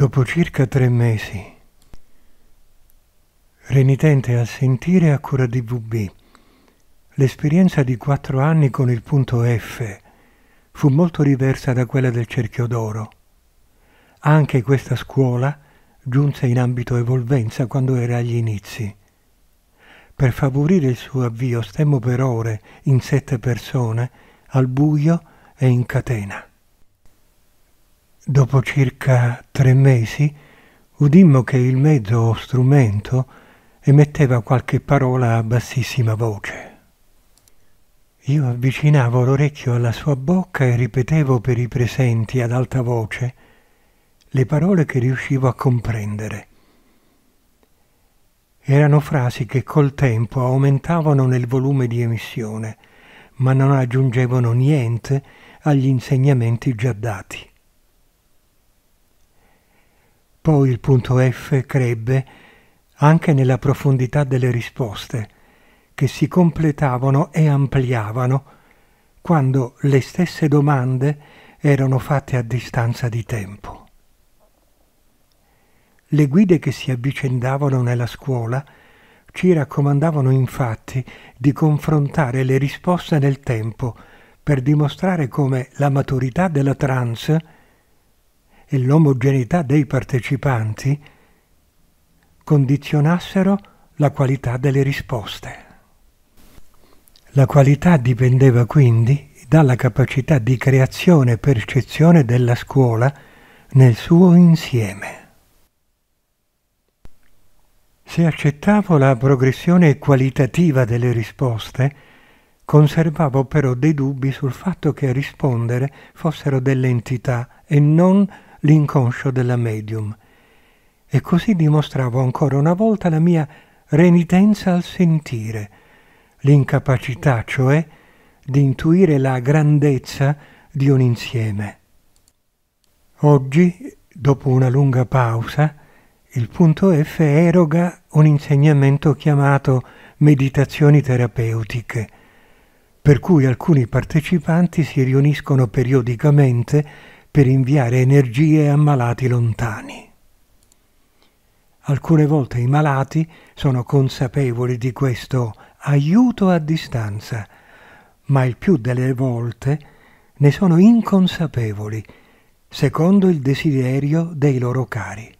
dopo circa tre mesi. Renitente a sentire a cura di VB. L'esperienza di quattro anni con il punto F fu molto diversa da quella del cerchio d'oro. Anche questa scuola giunse in ambito evolvenza quando era agli inizi. Per favorire il suo avvio stemmo per ore, in sette persone, al buio e in catena. Dopo circa tre mesi udimmo che il mezzo o strumento emetteva qualche parola a bassissima voce. Io avvicinavo l'orecchio alla sua bocca e ripetevo per i presenti ad alta voce le parole che riuscivo a comprendere. Erano frasi che col tempo aumentavano nel volume di emissione, ma non aggiungevano niente agli insegnamenti già dati. Poi il punto F crebbe anche nella profondità delle risposte, che si completavano e ampliavano quando le stesse domande erano fatte a distanza di tempo. Le guide che si avvicendavano nella scuola ci raccomandavano infatti di confrontare le risposte nel tempo per dimostrare come la maturità della trance e l'omogeneità dei partecipanti condizionassero la qualità delle risposte. La qualità dipendeva quindi dalla capacità di creazione e percezione della scuola nel suo insieme. Se accettavo la progressione qualitativa delle risposte, conservavo però dei dubbi sul fatto che a rispondere fossero delle entità e non l'inconscio della medium, e così dimostravo ancora una volta la mia renitenza al sentire, l'incapacità cioè di intuire la grandezza di un insieme. Oggi, dopo una lunga pausa, il punto F eroga un insegnamento chiamato meditazioni terapeutiche, per cui alcuni partecipanti si riuniscono periodicamente per inviare energie a malati lontani. Alcune volte i malati sono consapevoli di questo aiuto a distanza, ma il più delle volte ne sono inconsapevoli, secondo il desiderio dei loro cari.